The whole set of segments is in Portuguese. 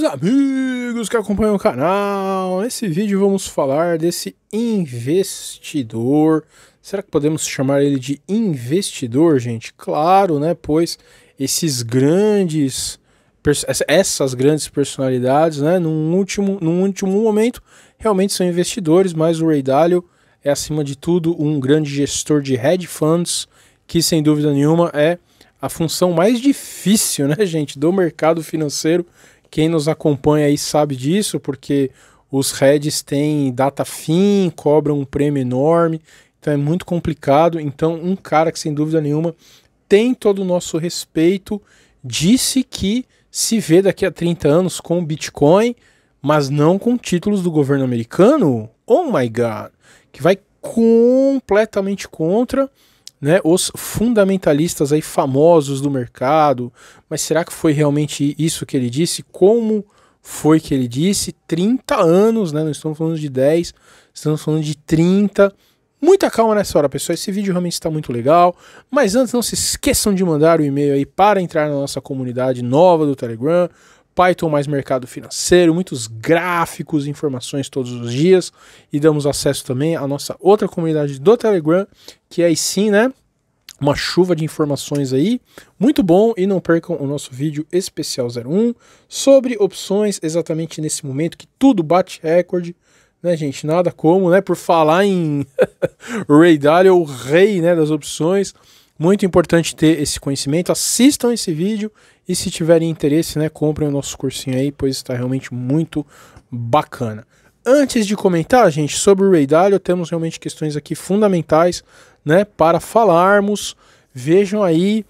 queridos amigos que acompanham o canal, nesse vídeo vamos falar desse investidor. Será que podemos chamar ele de investidor, gente? Claro, né? Pois esses grandes, essas grandes personalidades, né? Num último, num último momento, realmente são investidores, mas o Ray Dalio é, acima de tudo, um grande gestor de hedge funds, que sem dúvida nenhuma é a função mais difícil, né, gente, do mercado financeiro quem nos acompanha aí sabe disso, porque os Reds têm data fim, cobram um prêmio enorme, então é muito complicado. Então, um cara que sem dúvida nenhuma tem todo o nosso respeito, disse que se vê daqui a 30 anos com Bitcoin, mas não com títulos do governo americano. Oh my god! Que vai completamente contra né, os fundamentalistas aí famosos do mercado, mas será que foi realmente isso que ele disse? Como foi que ele disse? 30 anos, né? Não estamos falando de 10, estamos falando de 30. Muita calma nessa hora, pessoal. Esse vídeo realmente está muito legal. Mas antes, não se esqueçam de mandar o um e-mail aí para entrar na nossa comunidade nova do Telegram Python mais mercado financeiro, muitos gráficos, informações todos os dias e damos acesso também à nossa outra comunidade do Telegram, que aí sim, né? Uma chuva de informações aí, muito bom e não percam o nosso vídeo especial 01 sobre opções exatamente nesse momento que tudo bate recorde, né, gente? Nada como, né? Por falar em Ray Dalio, o rei, né, das opções. Muito importante ter esse conhecimento. Assistam esse vídeo e se tiverem interesse, né, comprem o nosso cursinho aí, pois está realmente muito bacana. Antes de comentar, gente, sobre o Ray Dalio, temos realmente questões aqui fundamentais, né, para falarmos. Vejam aí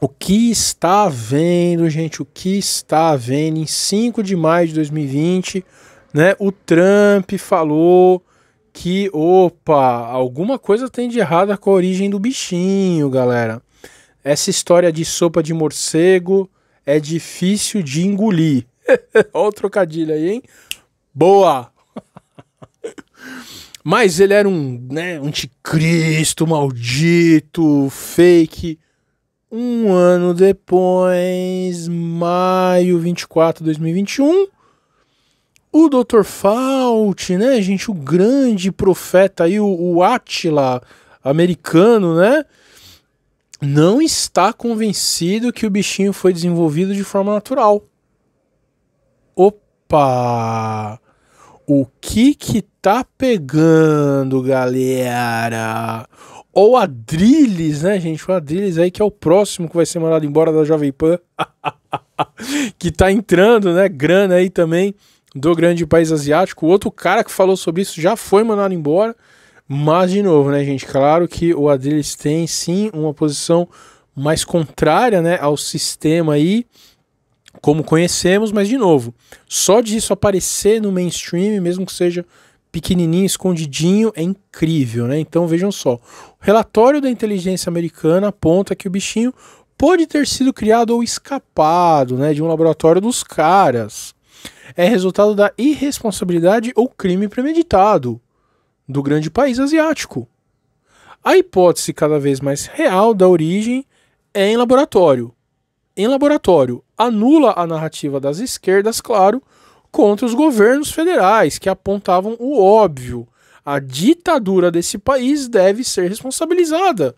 o que está vendo, gente, o que está vendo em 5 de maio de 2020, né? O Trump falou que, opa, alguma coisa tem de errada com a origem do bichinho, galera. Essa história de sopa de morcego é difícil de engolir. Olha o trocadilho aí, hein? Boa! Mas ele era um né, anticristo, maldito, fake. Um ano depois, maio 24 de 2021, o Dr. Fauci, né, gente, o grande profeta aí, o, o americano, né? não está convencido que o bichinho foi desenvolvido de forma natural. Opa! O que que tá pegando, galera? Ou Adrilles, né, gente? O Adrilles aí que é o próximo que vai ser mandado embora da Jovem Pan. que tá entrando, né? Grana aí também do grande país asiático. O outro cara que falou sobre isso já foi mandado embora. Mas, de novo, né, gente? Claro que o Adriles tem sim uma posição mais contrária né, ao sistema aí, como conhecemos, mas, de novo, só disso aparecer no mainstream, mesmo que seja pequenininho, escondidinho, é incrível, né? Então vejam só. O relatório da inteligência americana aponta que o bichinho pode ter sido criado ou escapado, né, de um laboratório dos caras. É resultado da irresponsabilidade ou crime premeditado do grande país asiático. A hipótese cada vez mais real da origem é em laboratório. Em laboratório, anula a narrativa das esquerdas, claro, contra os governos federais, que apontavam o óbvio. A ditadura desse país deve ser responsabilizada.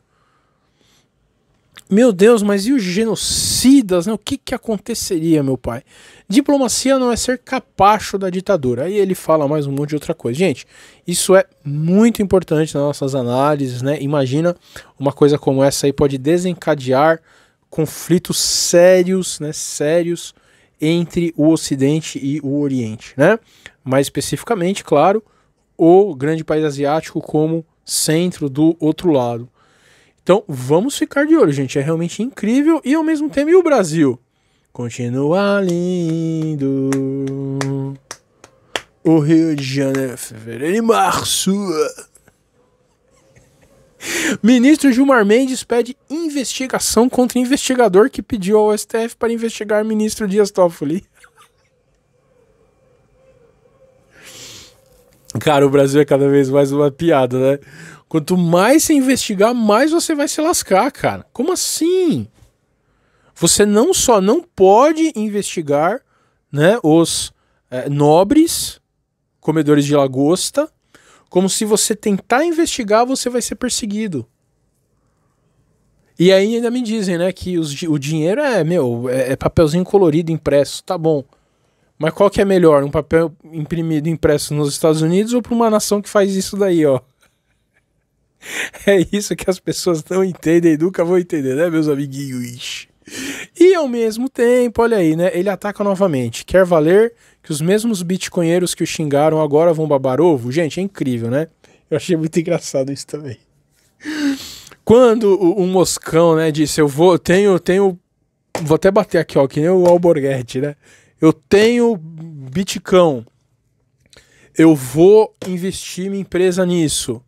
Meu Deus, mas e os genocidas? Né? O que, que aconteceria, meu pai? Diplomacia não é ser capacho da ditadura. Aí ele fala mais um monte de outra coisa. Gente, isso é muito importante nas nossas análises, né? Imagina uma coisa como essa aí pode desencadear conflitos sérios, né? Sérios entre o Ocidente e o Oriente, né? Mais especificamente, claro, o grande país asiático como centro do outro lado. Então vamos ficar de olho, gente. É realmente incrível e ao mesmo tempo e o Brasil continua lindo. O Rio de Janeiro, fevereiro e março. Ministro Gilmar Mendes pede investigação contra investigador que pediu ao STF para investigar ministro Dias Toffoli. Cara, o Brasil é cada vez mais uma piada, né? Quanto mais você investigar, mais você vai se lascar, cara. Como assim? Você não só não pode investigar né, os é, nobres comedores de lagosta, como se você tentar investigar, você vai ser perseguido. E aí ainda me dizem, né, que os, o dinheiro é, meu, é, é papelzinho colorido impresso, tá bom. Mas qual que é melhor, um papel imprimido impresso nos Estados Unidos ou para uma nação que faz isso daí, ó? É isso que as pessoas não entendem e nunca vão entender, né, meus amiguinhos? E ao mesmo tempo, olha aí, né? Ele ataca novamente. Quer valer que os mesmos bitcoinheiros que o xingaram agora vão babar ovo? Gente, é incrível, né? Eu achei muito engraçado isso também. Quando o, o Moscão, né, disse: Eu vou, tenho, tenho. Vou até bater aqui, ó, que nem o Alborguete, né? Eu tenho Bitcão. Eu vou investir minha empresa nisso.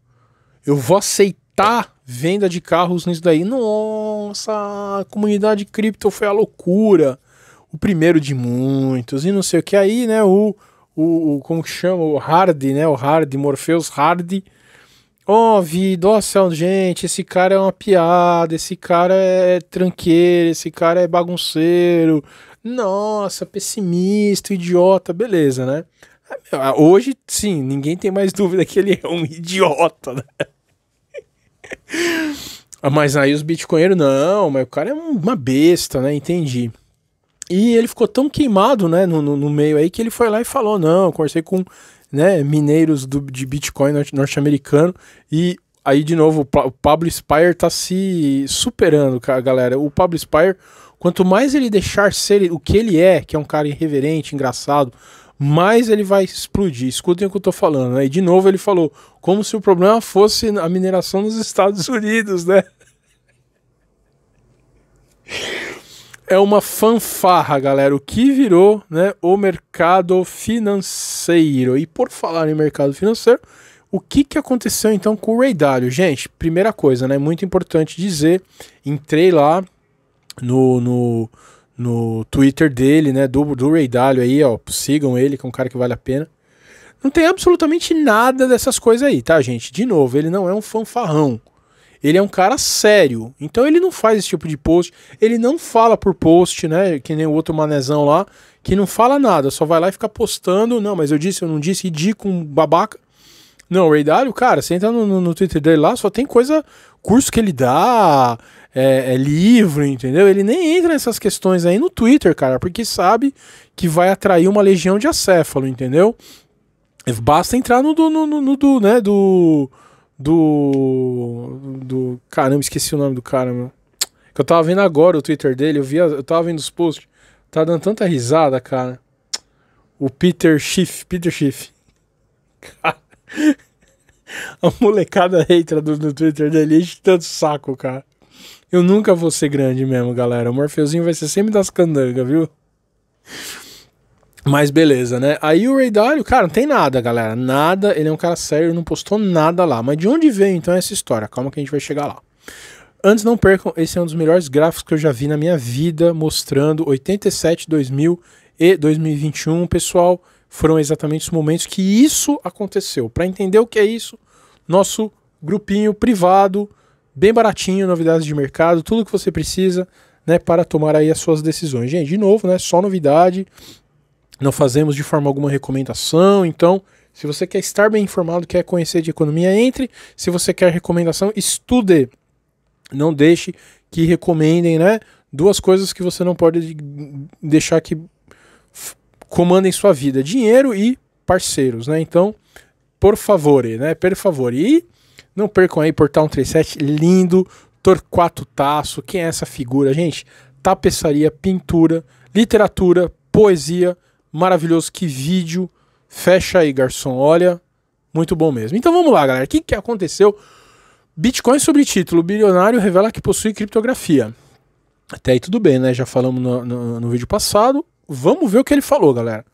Eu vou aceitar venda de carros nisso daí. Nossa, a comunidade cripto foi a loucura. O primeiro de muitos e não sei o que. Aí, né, o, o, o como que chama? O Hard, né, o Hard, Morpheus Hard. Ó, oh, vida, ó, oh, gente, esse cara é uma piada, esse cara é tranqueiro, esse cara é bagunceiro. Nossa, pessimista, idiota, beleza, né? É, hoje, sim, ninguém tem mais dúvida que ele é um idiota, né? Ah, mas aí os bitcoinheiros, não, mas o cara é uma besta, né? Entendi. E ele ficou tão queimado, né, no, no, no meio aí, que ele foi lá e falou: não, conversei com né, mineiros do, de Bitcoin norte-americano. E aí, de novo, o Pablo Spire tá se superando, cara, galera. O Pablo Spire, quanto mais ele deixar ser o que ele é, que é um cara irreverente, engraçado, mais ele vai explodir. Escutem o que eu estou falando. Aí, né? E de novo ele falou, como se o problema fosse a mineração nos Estados Unidos, né? É uma fanfarra, galera. O que virou né, o mercado financeiro? E por falar em mercado financeiro, o que, que aconteceu então com o Ray Dalio? Gente, primeira coisa, né? Muito importante dizer. Entrei lá no, no no Twitter dele, né, do, do Ray Dalio aí, ó, sigam ele, que é um cara que vale a pena. Não tem absolutamente nada dessas coisas aí, tá, gente? De novo, ele não é um fanfarrão. Ele é um cara sério. Então ele não faz esse tipo de post. Ele não fala por post, né? Que nem o outro manezão lá, que não fala nada, só vai lá e fica postando. Não, mas eu disse, eu não disse, ridículo, um babaca. Não, o Ray Dalio, cara, você entra no, no, Twitter dele lá, só tem coisa, curso que ele dá, é, é livro, entendeu? Ele nem entra nessas questões aí no Twitter, cara, porque sabe que vai atrair uma legião de acéfalo, entendeu? É, basta entrar no do, no, no, no do né, do, do, do... Caramba, esqueci o nome do cara, meu. Eu tava vendo agora o Twitter dele, eu, via, eu tava vendo os posts, tá dando tanta risada, cara. O Peter Schiff, Peter Schiff. Cara, a molecada hater do, do Twitter dele enche tanto saco, cara. Eu nunca vou ser grande mesmo, galera. O Morfeuzinho vai ser sempre das candangas, viu? Mas beleza, né? Aí o Ray Dalio, cara, não tem nada, galera. Nada. Ele é um cara sério, não postou nada lá. Mas de onde veio então essa história? Calma que a gente vai chegar lá. Antes, não percam, esse é um dos melhores gráficos que eu já vi na minha vida, mostrando 87, 2000 e 2021. Pessoal, foram exatamente os momentos que isso aconteceu. Para entender o que é isso, nosso grupinho privado bem baratinho, novidades de mercado, tudo que você precisa, né, para tomar aí as suas decisões. Gente, de novo, né, só novidade. Não fazemos de forma alguma recomendação, então se você quer estar bem informado, quer conhecer de economia, entre. Se você quer recomendação, estude. Não deixe que recomendem, né? Duas coisas que você não pode deixar que comandem sua vida: dinheiro e parceiros, né? Então, por favor, né? Per favor. E não percam aí, Portal 137, lindo. Torquato Tasso, quem é essa figura? Gente, tapeçaria, pintura, literatura, poesia, maravilhoso. Que vídeo. Fecha aí, garçom. Olha, muito bom mesmo. Então vamos lá, galera. O que, que aconteceu? Bitcoin sobre título. Bilionário revela que possui criptografia. Até aí tudo bem, né? Já falamos no, no, no vídeo passado. Vamos ver o que ele falou, galera.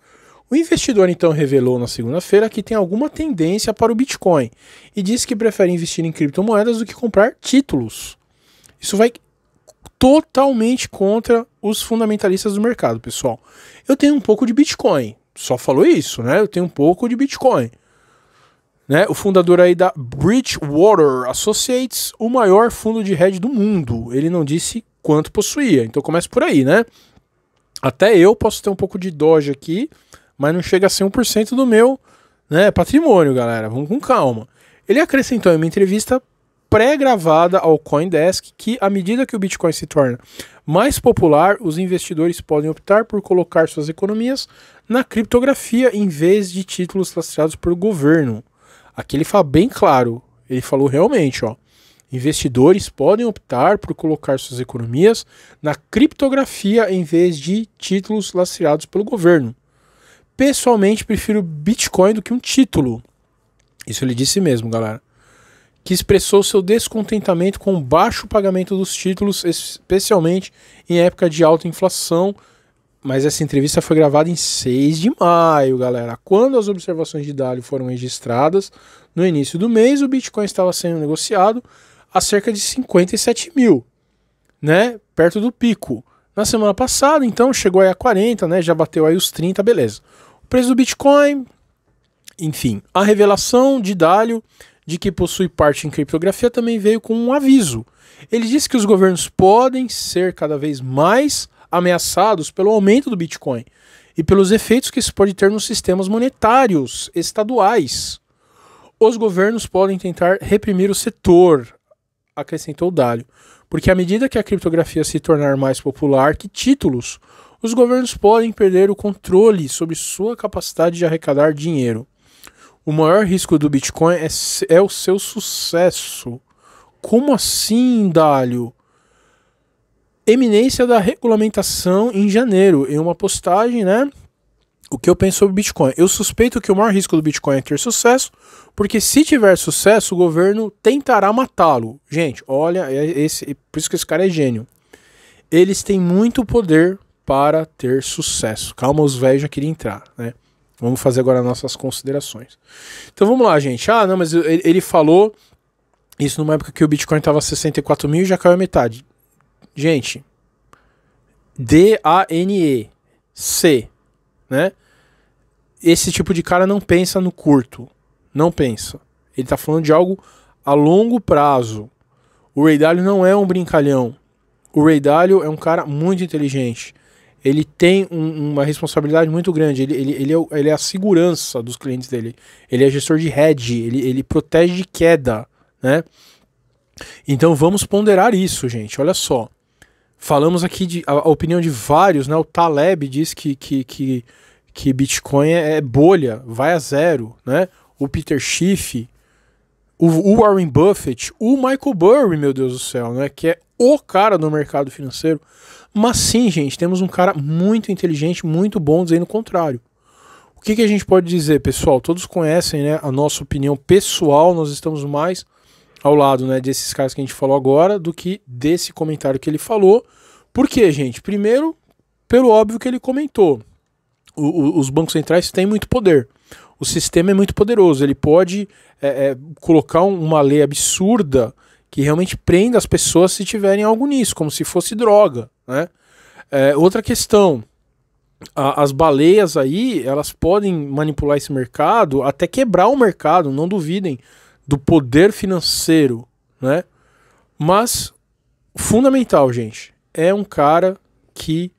O investidor então revelou na segunda-feira que tem alguma tendência para o Bitcoin e disse que prefere investir em criptomoedas do que comprar títulos. Isso vai totalmente contra os fundamentalistas do mercado, pessoal. Eu tenho um pouco de Bitcoin, só falou isso, né? Eu tenho um pouco de Bitcoin. Né? O fundador aí da Bridgewater Associates, o maior fundo de hedge do mundo. Ele não disse quanto possuía. Então começa por aí, né? Até eu posso ter um pouco de Doge aqui, mas não chega a ser 1% do meu né, patrimônio, galera. Vamos com calma. Ele acrescentou em uma entrevista pré-gravada ao Coindesk que, à medida que o Bitcoin se torna mais popular, os investidores podem optar por colocar suas economias na criptografia em vez de títulos lastreados por governo. Aqui ele fala bem claro, ele falou realmente, ó. Investidores podem optar por colocar suas economias na criptografia em vez de títulos lastreados pelo governo pessoalmente prefiro Bitcoin do que um título. Isso ele disse mesmo, galera. Que expressou seu descontentamento com o baixo pagamento dos títulos, especialmente em época de alta inflação. Mas essa entrevista foi gravada em 6 de maio, galera. Quando as observações de Dalio foram registradas, no início do mês, o Bitcoin estava sendo negociado a cerca de 57 mil, né? Perto do pico. Na semana passada, então, chegou aí a 40, né? Já bateu aí os 30, beleza preço do Bitcoin, enfim, a revelação de Dalio de que possui parte em criptografia também veio com um aviso. Ele disse que os governos podem ser cada vez mais ameaçados pelo aumento do Bitcoin e pelos efeitos que isso pode ter nos sistemas monetários estaduais. Os governos podem tentar reprimir o setor, acrescentou Dalio, porque à medida que a criptografia se tornar mais popular que títulos, os governos podem perder o controle sobre sua capacidade de arrecadar dinheiro. O maior risco do Bitcoin é, é o seu sucesso. Como assim, Dalio? Eminência da regulamentação em janeiro, em uma postagem, né? o que eu penso sobre Bitcoin. Eu suspeito que o maior risco do Bitcoin é ter sucesso, porque se tiver sucesso, o governo tentará matá-lo. Gente, olha, é esse, é por isso que esse cara é gênio. Eles têm muito poder para ter sucesso. Calma, os velhos já queriam entrar, né? Vamos fazer agora nossas considerações. Então vamos lá, gente. Ah, não, mas ele falou isso numa época que o Bitcoin estava 64 mil e já caiu a metade. Gente, D-A-N-E-C, né? Esse tipo de cara não pensa no curto. Não pensa. Ele está falando de algo a longo prazo. O Ray Dalio não é um brincalhão. O Ray Dalio é um cara muito inteligente ele tem um, uma responsabilidade muito grande. Ele, ele, ele, é, ele, é, a segurança dos clientes dele. Ele é gestor de hedge, ele, ele protege de queda, né? Então vamos ponderar isso, gente. Olha só. Falamos aqui de a, a opinião de vários, né? O Taleb diz que, que, que, que Bitcoin é, é bolha, vai a zero, né? O Peter Schiff, o, o Warren Buffett, o Michael Burry, meu Deus do céu, né? Que é o cara no mercado financeiro. Mas sim, gente, temos um cara muito inteligente, muito bom, dizendo o contrário. O que, que a gente pode dizer, pessoal? Todos conhecem né, a nossa opinião pessoal, nós estamos mais ao lado né, desses caras que a gente falou agora do que desse comentário que ele falou. Por quê, gente? Primeiro, pelo óbvio que ele comentou. O, o, os bancos centrais têm muito poder. O sistema é muito poderoso. Ele pode é, é, colocar uma lei absurda que realmente prenda as pessoas se tiverem algo nisso, como se fosse droga, né? É, outra questão, a, as baleias aí, elas podem manipular esse mercado, até quebrar o mercado, não duvidem do poder financeiro, né? Mas fundamental, gente, é um cara que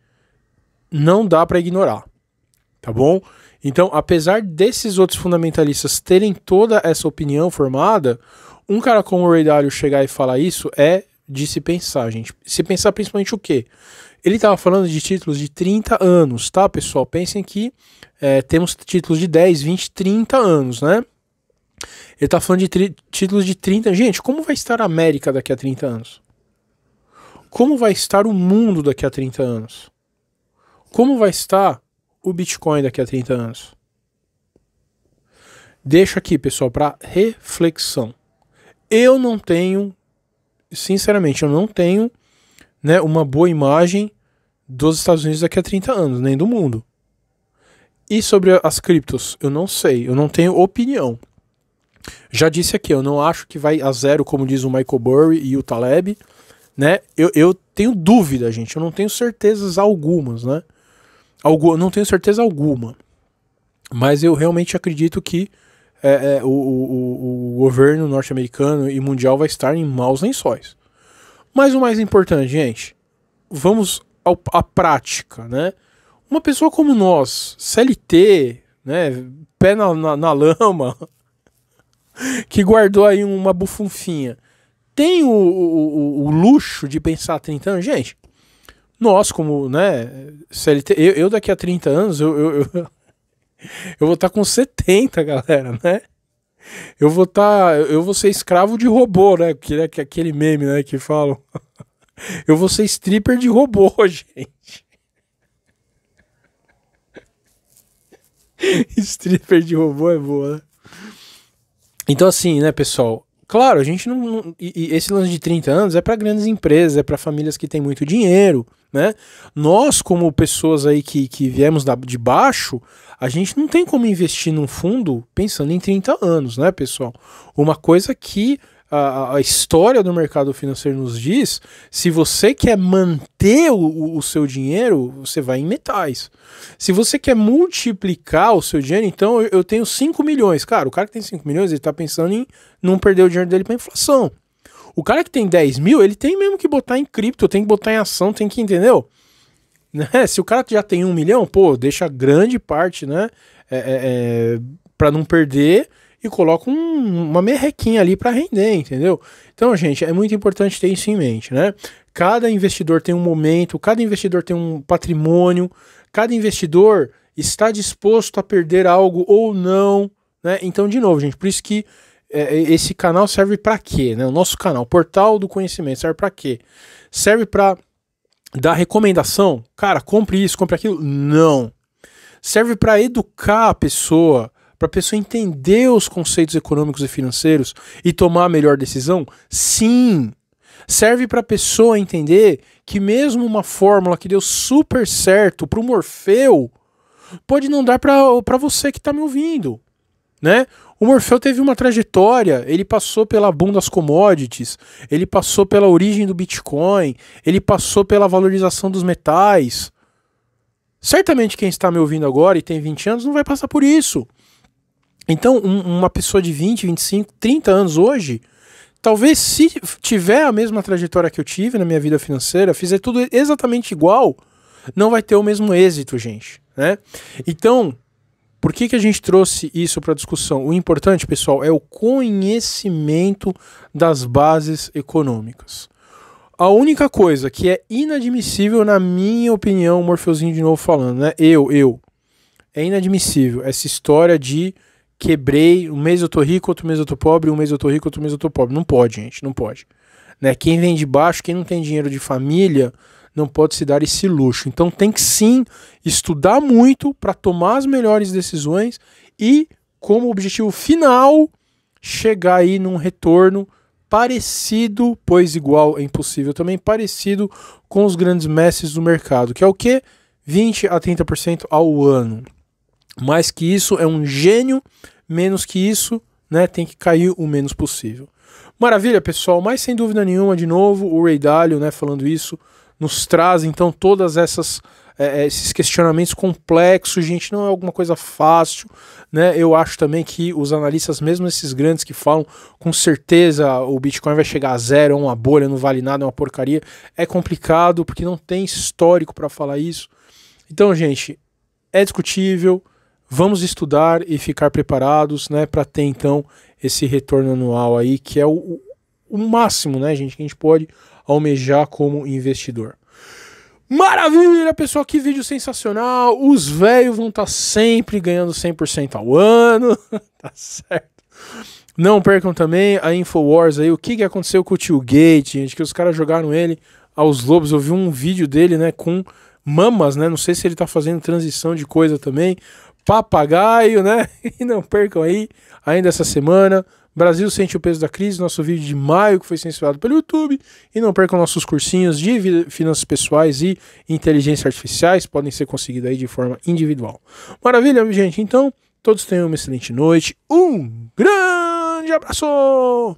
não dá para ignorar, tá bom? Então, apesar desses outros fundamentalistas terem toda essa opinião formada, um cara como o Ray Dalio chegar e falar isso é de se pensar, gente. Se pensar principalmente o quê? Ele estava falando de títulos de 30 anos, tá, pessoal? Pensem que é, temos títulos de 10, 20, 30 anos, né? Ele está falando de títulos de 30. Gente, como vai estar a América daqui a 30 anos? Como vai estar o mundo daqui a 30 anos? Como vai estar o Bitcoin daqui a 30 anos? Deixa aqui, pessoal, para reflexão. Eu não tenho, sinceramente, eu não tenho né, uma boa imagem dos Estados Unidos daqui a 30 anos, nem do mundo. E sobre as criptos, eu não sei, eu não tenho opinião. Já disse aqui, eu não acho que vai a zero, como diz o Michael Burry e o Taleb, né? Eu, eu tenho dúvida, gente, eu não tenho certezas algumas, né? Algu não tenho certeza alguma. Mas eu realmente acredito que é, é, o, o, o, governo norte-americano e mundial vai estar em maus lençóis. Mas o mais importante, gente, vamos ao, à prática, né? Uma pessoa como nós, CLT, né, pé na, na, na lama, que guardou aí uma bufunfinha, tem o, o, o luxo de pensar 30 anos, gente, nós como, né, CLT, eu, eu daqui a 30 anos, eu, eu, eu eu vou estar tá com 70, galera, né? Eu vou estar. Tá, eu vou ser escravo de robô, né? Que é, é aquele meme, né? Que falam. Eu vou ser stripper de robô, gente. stripper de robô é boa, né? Então, assim, né, pessoal? Claro, a gente não. não e, e esse lance de 30 anos é para grandes empresas, é para famílias que têm muito dinheiro, né? Nós, como pessoas aí que, que viemos da, de baixo, a gente não tem como investir num fundo pensando em 30 anos, né, pessoal? Uma coisa que a, a história do mercado financeiro nos diz: se você quer manter o, o seu dinheiro, você vai em metais. Se você quer multiplicar o seu dinheiro, então eu, eu tenho 5 milhões. Cara, o cara que tem 5 milhões, ele está pensando em não perder o dinheiro dele para inflação. O cara que tem 10 mil, ele tem mesmo que botar em cripto, tem que botar em ação, tem que, entendeu? Né? Se o cara já tem um milhão, pô, deixa grande parte, né? É, é, é para não perder e coloca um, uma merrequinha ali para render, entendeu? Então, gente, é muito importante ter isso em mente, né? Cada investidor tem um momento, cada investidor tem um patrimônio, cada investidor está disposto a perder algo ou não, né? Então, de novo, gente, por isso que é, é, esse canal serve para quê? Né? O nosso canal, Portal do Conhecimento, serve para quê? Serve para dar recomendação? Cara, compre isso, compre aquilo? Não. Serve para educar a pessoa, para a pessoa entender os conceitos econômicos e financeiros e tomar a melhor decisão? Sim. Serve para a pessoa entender que mesmo uma fórmula que deu super certo para o Morfeu pode não dar para você que está me ouvindo. Né? O Morfeu teve uma trajetória, ele passou pela boom das commodities, ele passou pela origem do Bitcoin, ele passou pela valorização dos metais. Certamente quem está me ouvindo agora e tem 20 anos não vai passar por isso. Então, um, uma pessoa de 20, 25, 30 anos hoje, talvez se tiver a mesma trajetória que eu tive na minha vida financeira, fizer tudo exatamente igual, não vai ter o mesmo êxito, gente, né? Então, por que, que a gente trouxe isso para discussão? O importante, pessoal, é o conhecimento das bases econômicas. A única coisa que é inadmissível, na minha opinião, Morfeuzinho de novo falando, né? Eu, eu. É inadmissível essa história de quebrei, um mês eu tô rico, outro mês eu tô pobre, um mês eu tô rico, outro mês eu tô pobre. Não pode, gente, não pode. Né? Quem vem de baixo, quem não tem dinheiro de família, não pode se dar esse luxo. Então tem que sim estudar muito para tomar as melhores decisões e, como objetivo final, chegar aí num retorno parecido, pois igual é impossível também, parecido com os grandes mestres do mercado, que é o que? 20 a 30% ao ano. Mais que isso é um gênio, menos que isso, né, tem que cair o menos possível. Maravilha, pessoal, mas sem dúvida nenhuma, de novo, o Ray Dalio, né, falando isso, nos traz então todas essas é, é, esses questionamentos complexos, gente, não é alguma coisa fácil, né? Eu acho também que os analistas, mesmo esses grandes que falam com certeza o Bitcoin vai chegar a zero, é uma bolha, não vale nada, é uma porcaria, é complicado porque não tem histórico para falar isso. Então, gente, é discutível, vamos estudar e ficar preparados, né, para ter então esse retorno anual aí que é o, o máximo, né, gente, que a gente pode almejar como investidor. Maravilha, pessoal, que vídeo sensacional. Os velhos vão estar tá sempre ganhando 100% ao ano, tá certo? Não percam também a Infowars aí, o que, que aconteceu com o Tio Gate, gente, que os caras jogaram ele aos lobos. Eu vi um vídeo dele, né, com mamas, né? Não sei se ele tá fazendo transição de coisa também. Papagaio, né? E não percam aí, ainda essa semana, Brasil sente o peso da crise, nosso vídeo de maio que foi censurado pelo YouTube. E não percam nossos cursinhos de finanças pessoais e inteligência artificiais, podem ser conseguidos aí de forma individual. Maravilha, gente? Então, todos tenham uma excelente noite. Um grande abraço!